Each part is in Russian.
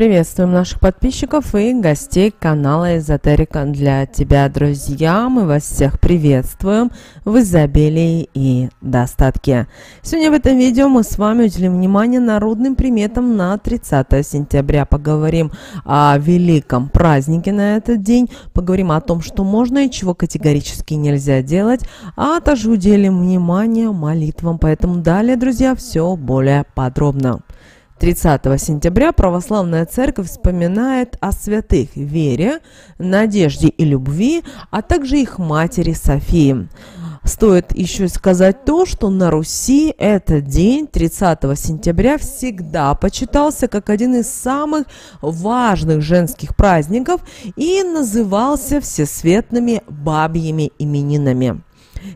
Приветствуем наших подписчиков и гостей канала Эзотерика для тебя, друзья. Мы вас всех приветствуем в изобилии и достатке. Сегодня в этом видео мы с вами уделим внимание народным приметам на 30 сентября. Поговорим о великом празднике на этот день, поговорим о том, что можно и чего категорически нельзя делать, а также уделим внимание молитвам. Поэтому далее, друзья, все более подробно. 30 сентября Православная Церковь вспоминает о святых вере, надежде и любви, а также их матери Софии. Стоит еще сказать то, что на Руси этот день, 30 сентября, всегда почитался как один из самых важных женских праздников и назывался всесветными бабьими именинами.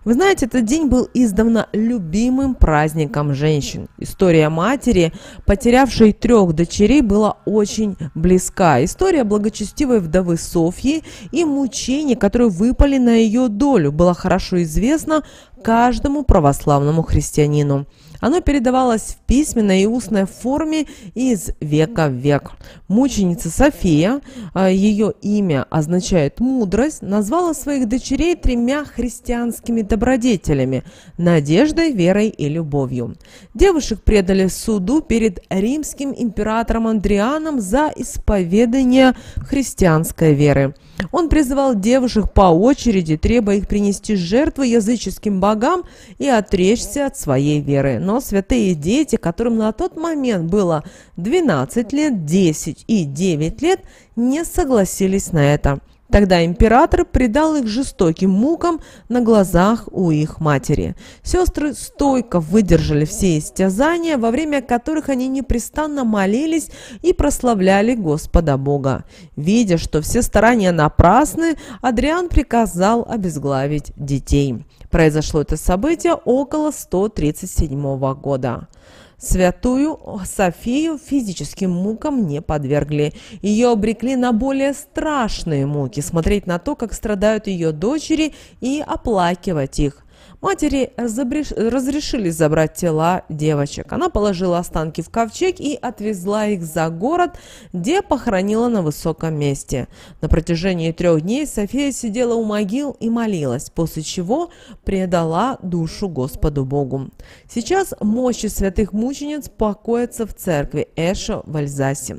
Вы знаете, этот день был издавна любимым праздником женщин. История матери, потерявшей трех дочерей, была очень близка. История благочестивой вдовы Софьи и мучений, которые выпали на ее долю, была хорошо известна каждому православному христианину. Оно передавалось в письменной и устной форме из века в век. Мученица София, а, ее имя означает «мудрость», назвала своих дочерей тремя христианскими добродетелями – надеждой, верой и любовью. Девушек предали суду перед римским императором Андрианом за исповедание христианской веры. Он призывал девушек по очереди, требуя их принести жертвы языческим богам, богам и отречься от своей веры. Но святые дети, которым на тот момент было 12 лет, 10 и 9 лет, не согласились на это. Тогда император предал их жестоким мукам на глазах у их матери. Сестры стойко выдержали все истязания, во время которых они непрестанно молились и прославляли Господа Бога. Видя, что все старания напрасны, Адриан приказал обезглавить детей. Произошло это событие около 137 года. Святую Софию физическим мукам не подвергли. Ее обрекли на более страшные муки, смотреть на то, как страдают ее дочери и оплакивать их. Матери разрешили забрать тела девочек. Она положила останки в ковчег и отвезла их за город, где похоронила на высоком месте. На протяжении трех дней София сидела у могил и молилась, после чего предала душу Господу Богу. Сейчас мощи святых мучениц покоятся в церкви Эшо в Альзасе.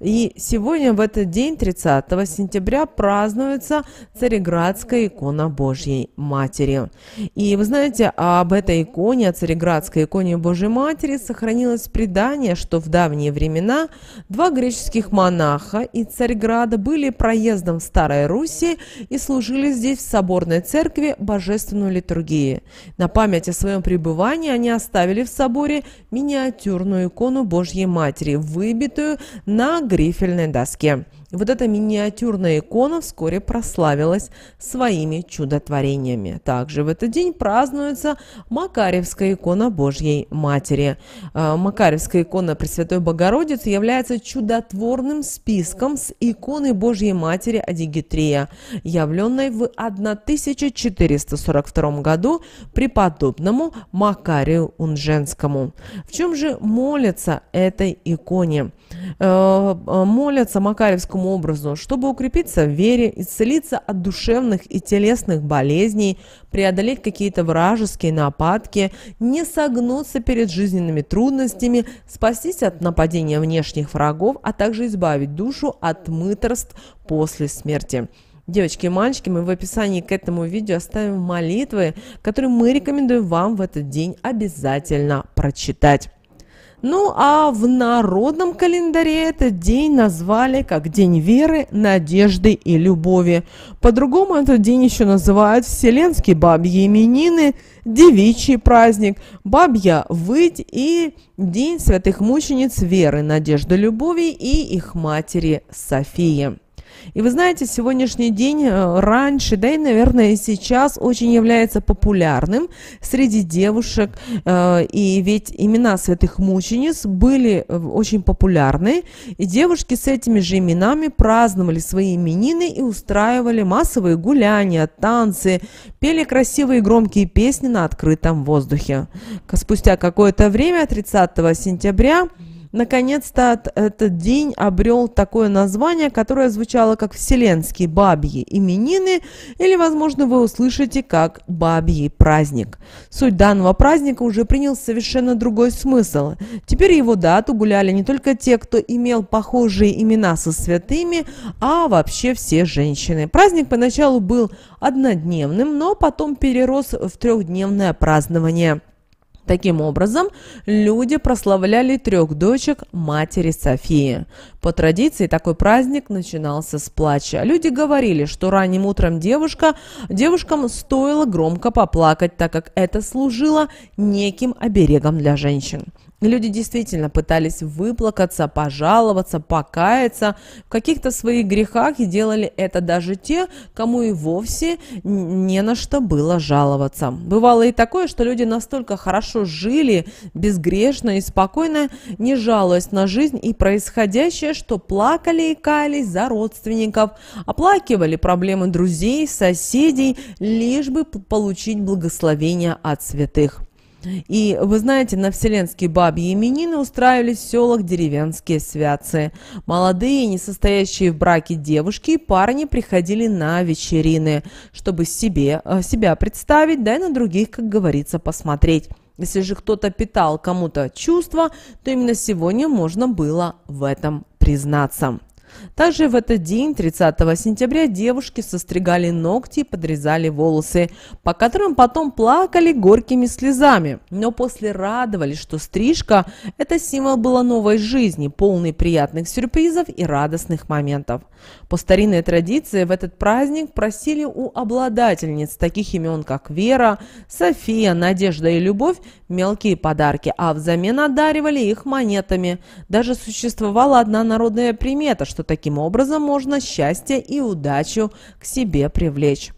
И сегодня, в этот день, 30 сентября, празднуется Цареградская икона Божьей Матери. И вы знаете, об этой иконе, о Цареградской иконе Божьей Матери сохранилось предание, что в давние времена два греческих монаха из Цареграда были проездом в Старой Руси и служили здесь в соборной церкви божественную литургии. На память о своем пребывании они оставили в соборе миниатюрную икону Божьей Матери, выбитую на на грифельной доске. вот эта миниатюрная икона вскоре прославилась своими чудотворениями. Также в этот день празднуется Макаревская икона Божьей Матери. А, Макаревская икона Пресвятой Богородицы является чудотворным списком с иконы Божьей Матери Адигитрия, явленной в 1442 году преподобному Макарию Унженскому. В чем же молится этой иконе? Э, э, молятся макаревскому образу, чтобы укрепиться в вере, исцелиться от душевных и телесных болезней, преодолеть какие-то вражеские нападки, не согнуться перед жизненными трудностями, спастись от нападения внешних врагов, а также избавить душу от мытарств после смерти. Девочки и мальчики, мы в описании к этому видео оставим молитвы, которые мы рекомендуем вам в этот день обязательно прочитать. Ну а в народном календаре этот день назвали как День веры, надежды и любови. По-другому этот день еще называют Вселенский бабьи именины, Девичий праздник, Бабья выть и День святых мучениц веры, надежды, любови и их матери Софии. И вы знаете, сегодняшний день э, раньше, да и, наверное, сейчас очень является популярным среди девушек. Э, и ведь имена святых мучениц были э, очень популярны. И девушки с этими же именами праздновали свои именины и устраивали массовые гуляния, танцы, пели красивые громкие песни на открытом воздухе. Спустя какое-то время, 30 сентября, Наконец-то этот день обрел такое название, которое звучало как «Вселенские бабьи именины» или, возможно, вы услышите как «Бабьи праздник». Суть данного праздника уже принял совершенно другой смысл. Теперь его дату гуляли не только те, кто имел похожие имена со святыми, а вообще все женщины. Праздник поначалу был однодневным, но потом перерос в трехдневное празднование. Таким образом, люди прославляли трех дочек матери Софии. По традиции такой праздник начинался с плача. Люди говорили, что ранним утром девушка, девушкам стоило громко поплакать, так как это служило неким оберегом для женщин. Люди действительно пытались выплакаться, пожаловаться, покаяться в каких-то своих грехах и делали это даже те, кому и вовсе не на что было жаловаться. Бывало и такое, что люди настолько хорошо жили, безгрешно и спокойно, не жалуясь на жизнь и происходящее, что плакали и каялись за родственников, оплакивали проблемы друзей, соседей, лишь бы получить благословение от святых. И вы знаете, на вселенские бабьи именины устраивались в селах деревенские святцы. Молодые, не состоящие в браке девушки и парни приходили на вечерины, чтобы себе, э, себя представить, да и на других, как говорится, посмотреть. Если же кто-то питал кому-то чувства, то именно сегодня можно было в этом признаться. Также в этот день, 30 сентября, девушки состригали ногти и подрезали волосы, по которым потом плакали горькими слезами, но после радовались, что стрижка – это символ была новой жизни, полной приятных сюрпризов и радостных моментов. По старинной традиции в этот праздник просили у обладательниц таких имен, как Вера, София, Надежда и Любовь, мелкие подарки, а взамен одаривали их монетами. Даже существовала одна народная примета, что таким образом можно счастье и удачу к себе привлечь.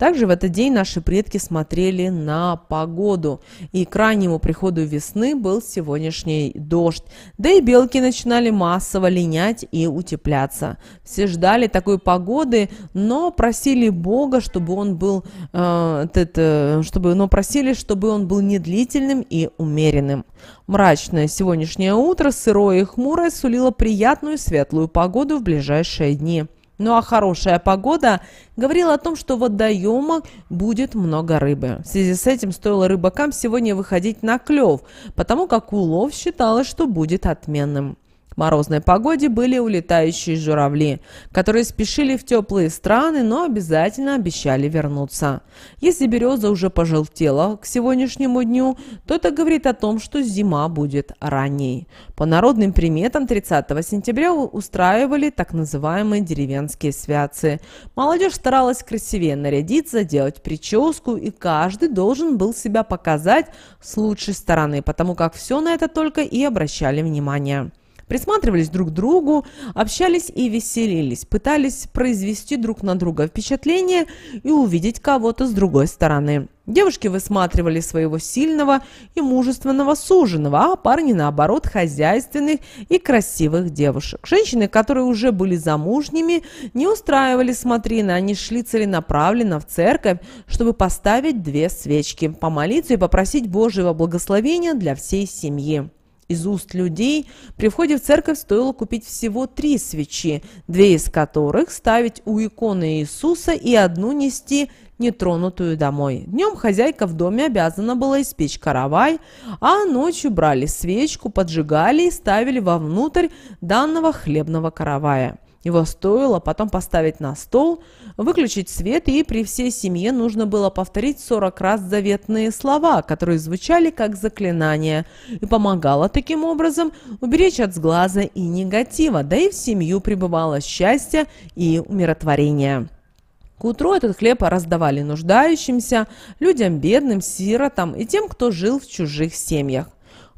Также в этот день наши предки смотрели на погоду, и к раннему приходу весны был сегодняшний дождь. Да и белки начинали массово линять и утепляться. Все ждали такой погоды, но просили Бога, чтобы он был, э, это, э, чтобы, но просили, чтобы он был не длительным и умеренным. Мрачное сегодняшнее утро, сырое и хмурое, сулило приятную светлую погоду в ближайшие дни. Ну а хорошая погода говорила о том, что в водоемах будет много рыбы. В связи с этим стоило рыбакам сегодня выходить на клев, потому как улов считалось, что будет отменным морозной погоде были улетающие журавли, которые спешили в теплые страны, но обязательно обещали вернуться. Если береза уже пожелтела к сегодняшнему дню, то это говорит о том, что зима будет ранней. По народным приметам 30 сентября устраивали так называемые деревенские святцы. Молодежь старалась красивее нарядиться, делать прическу, и каждый должен был себя показать с лучшей стороны, потому как все на это только и обращали внимание присматривались друг к другу, общались и веселились, пытались произвести друг на друга впечатление и увидеть кого-то с другой стороны. Девушки высматривали своего сильного и мужественного суженого, а парни, наоборот, хозяйственных и красивых девушек. Женщины, которые уже были замужними, не устраивали смотрины, они шли целенаправленно в церковь, чтобы поставить две свечки, помолиться и попросить Божьего благословения для всей семьи из уст людей, при входе в церковь стоило купить всего три свечи, две из которых ставить у иконы Иисуса и одну нести нетронутую домой. Днем хозяйка в доме обязана была испечь каравай, а ночью брали свечку, поджигали и ставили вовнутрь данного хлебного каравая. Его стоило потом поставить на стол, выключить свет, и при всей семье нужно было повторить 40 раз заветные слова, которые звучали как заклинание, и помогало таким образом уберечь от сглаза и негатива, да и в семью пребывало счастье и умиротворение. К утру этот хлеб раздавали нуждающимся, людям бедным, сиротам и тем, кто жил в чужих семьях.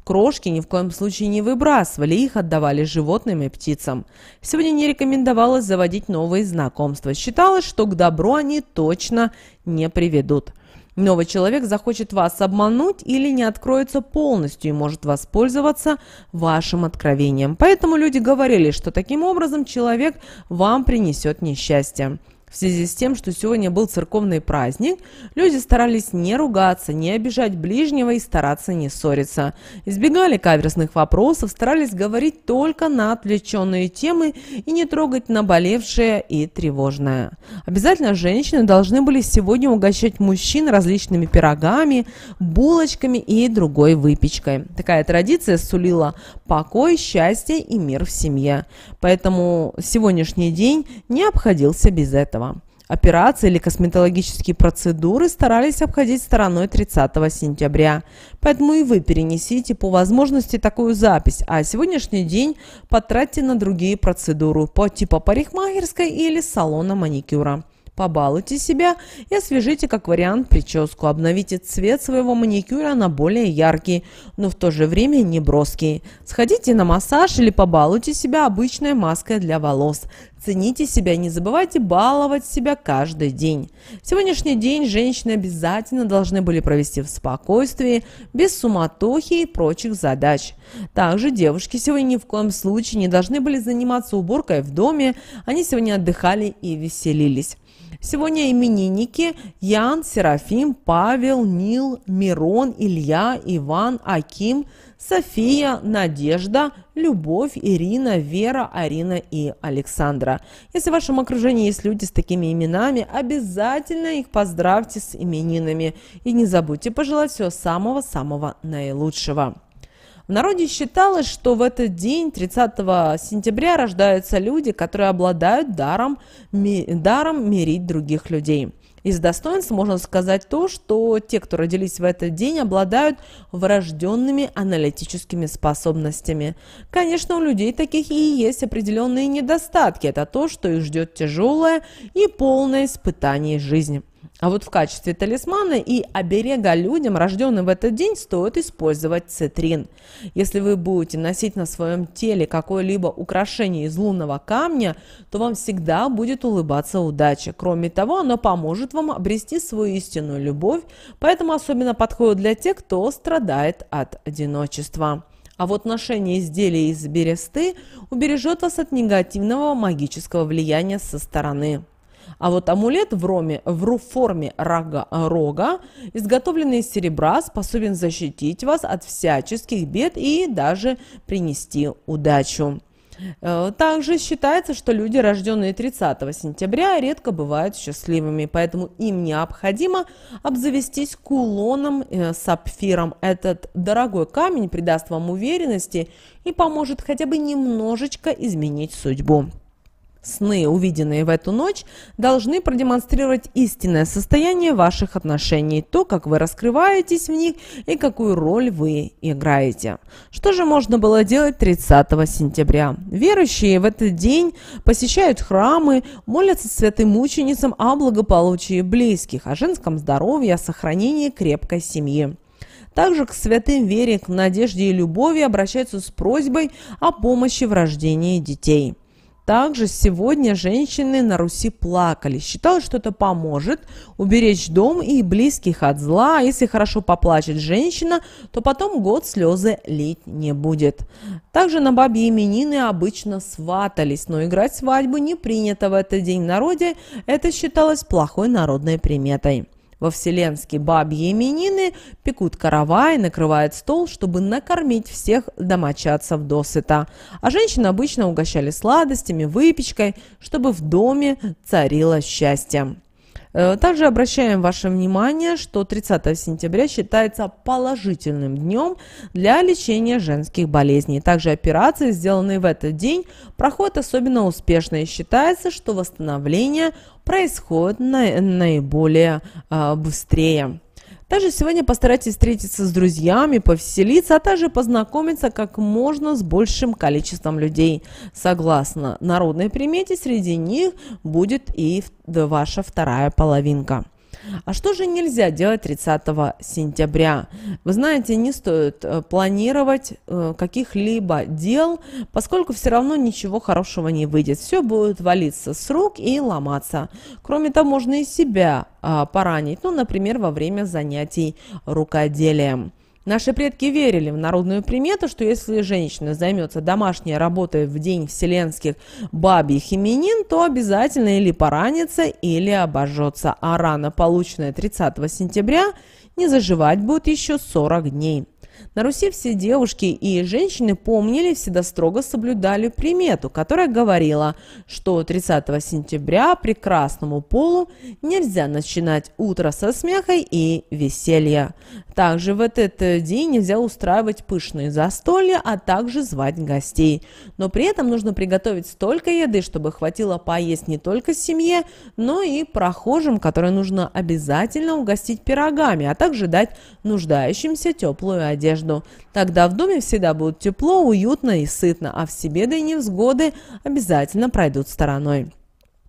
Крошки ни в коем случае не выбрасывали, их отдавали животным и птицам. Сегодня не рекомендовалось заводить новые знакомства. Считалось, что к добру они точно не приведут. Новый человек захочет вас обмануть или не откроется полностью и может воспользоваться вашим откровением. Поэтому люди говорили, что таким образом человек вам принесет несчастье. В связи с тем, что сегодня был церковный праздник, люди старались не ругаться, не обижать ближнего и стараться не ссориться. Избегали каверзных вопросов, старались говорить только на отвлеченные темы и не трогать наболевшее и тревожное. Обязательно женщины должны были сегодня угощать мужчин различными пирогами, булочками и другой выпечкой. Такая традиция сулила покой, счастье и мир в семье. Поэтому сегодняшний день не обходился без этого. Операции или косметологические процедуры старались обходить стороной 30 сентября. Поэтому и вы перенесите по возможности такую запись, а сегодняшний день потратьте на другие процедуры по типа парикмахерской или салона маникюра. Побалуйте себя и освежите как вариант прическу. Обновите цвет своего маникюра на более яркий, но в то же время не броский. Сходите на массаж или побалуйте себя обычной маской для волос. Цените себя, не забывайте баловать себя каждый день. Сегодняшний день женщины обязательно должны были провести в спокойствии, без суматохи и прочих задач. Также девушки сегодня ни в коем случае не должны были заниматься уборкой в доме, они сегодня отдыхали и веселились. Сегодня именинники Ян, Серафим, Павел, Нил, Мирон, Илья, Иван, Аким, София, Надежда, Любовь, Ирина, Вера, Арина и Александра. Если в вашем окружении есть люди с такими именами, обязательно их поздравьте с именинами. И не забудьте пожелать всего самого-самого наилучшего. В народе считалось, что в этот день, 30 сентября, рождаются люди, которые обладают даром, ми, даром мирить других людей. Из достоинств можно сказать то, что те, кто родились в этот день, обладают врожденными аналитическими способностями. Конечно, у людей таких и есть определенные недостатки. Это то, что их ждет тяжелое и полное испытание жизни. А вот в качестве талисмана и оберега людям, рожденным в этот день, стоит использовать цитрин. Если вы будете носить на своем теле какое-либо украшение из лунного камня, то вам всегда будет улыбаться удача. Кроме того, оно поможет вам обрести свою истинную любовь, поэтому особенно подходит для тех, кто страдает от одиночества. А вот ношение изделий из бересты убережет вас от негативного магического влияния со стороны. А вот амулет в, роме, в форме рога, э, рога, изготовленный из серебра, способен защитить вас от всяческих бед и даже принести удачу. Э, также считается, что люди, рожденные 30 сентября, редко бывают счастливыми, поэтому им необходимо обзавестись кулоном э, сапфиром. Этот дорогой камень придаст вам уверенности и поможет хотя бы немножечко изменить судьбу. Сны, увиденные в эту ночь, должны продемонстрировать истинное состояние ваших отношений, то, как вы раскрываетесь в них и какую роль вы играете. Что же можно было делать 30 сентября? Верующие в этот день посещают храмы, молятся святым мученицам о благополучии близких, о женском здоровье, о сохранении крепкой семьи. Также к святым вере, к надежде и любови обращаются с просьбой о помощи в рождении детей. Также сегодня женщины на Руси плакали, считают, что это поможет уберечь дом и близких от зла. Если хорошо поплачет женщина, то потом год слезы лить не будет. Также на бабе именины обычно сватались, но играть свадьбу не принято в этот день в народе. Это считалось плохой народной приметой. Во вселенские бабьи именины пекут каравай, накрывают стол, чтобы накормить всех домочадцев досыта. А женщины обычно угощали сладостями, выпечкой, чтобы в доме царило счастье. Э, также обращаем ваше внимание, что 30 сентября считается положительным днем для лечения женских болезней. Также операции, сделанные в этот день, проходят особенно успешно и считается, что восстановление происходит на наиболее э, быстрее. Также сегодня постарайтесь встретиться с друзьями, повеселиться, а также познакомиться как можно с большим количеством людей. Согласно народной примете, среди них будет и ваша вторая половинка. А что же нельзя делать 30 сентября? Вы знаете, не стоит э, планировать э, каких-либо дел, поскольку все равно ничего хорошего не выйдет. Все будет валиться с рук и ломаться. Кроме того, можно и себя а, поранить, ну, например, во время занятий рукоделием. Наши предки верили в народную примету, что если женщина займется домашней работой в день вселенских бабьих именин, то обязательно или поранится, или обожжется, а рана, полученная 30 сентября, не заживать будет еще 40 дней. На Руси все девушки и женщины помнили, всегда строго соблюдали примету, которая говорила, что 30 сентября прекрасному полу нельзя начинать утро со смеха и веселья. Также в этот э, день нельзя устраивать пышные застолья, а также звать гостей. Но при этом нужно приготовить столько еды, чтобы хватило поесть не только семье, но и прохожим, которые нужно обязательно угостить пирогами, а также дать нуждающимся теплую одежду одежду. Тогда в доме всегда будет тепло, уютно и сытно, а все беды и невзгоды обязательно пройдут стороной.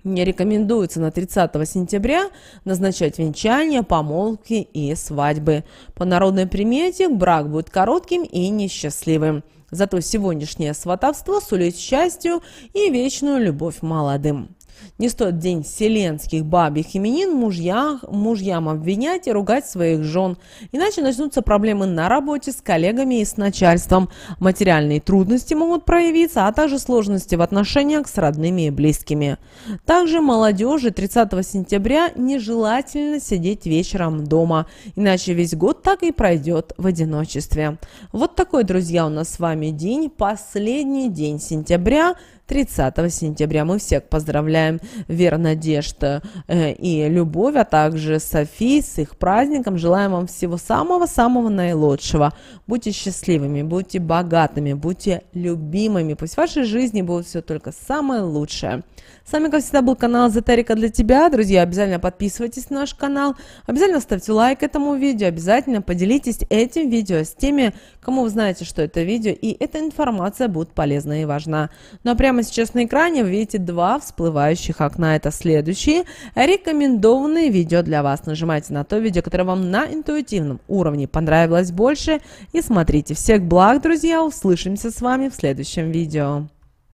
Не рекомендуется на 30 сентября назначать венчание, помолвки и свадьбы. По народной примете брак будет коротким и несчастливым. Зато сегодняшнее сватовство сулит счастью и вечную любовь молодым. Не стоит день вселенских бабьих именин мужья, мужьям обвинять и ругать своих жен, иначе начнутся проблемы на работе с коллегами и с начальством. Материальные трудности могут проявиться, а также сложности в отношениях с родными и близкими. Также молодежи 30 сентября нежелательно сидеть вечером дома, иначе весь год так и пройдет в одиночестве. Вот такой, друзья, у нас с вами день, последний день сентября. 30 сентября. Мы всех поздравляем Вера, Надежда э, и Любовь, а также Софи с их праздником. Желаем вам всего самого-самого наилучшего. Будьте счастливыми, будьте богатыми, будьте любимыми. Пусть в вашей жизни будет все только самое лучшее. С вами, как всегда, был канал Эзотерика для тебя. Друзья, обязательно подписывайтесь на наш канал, обязательно ставьте лайк этому видео, обязательно поделитесь этим видео с теми, кому вы знаете, что это видео, и эта информация будет полезна и важна. Ну а прямо прямо сейчас на экране вы видите два всплывающих окна. Это следующие рекомендованные видео для вас. Нажимайте на то видео, которое вам на интуитивном уровне понравилось больше и смотрите. Всех благ, друзья! Услышимся с вами в следующем видео.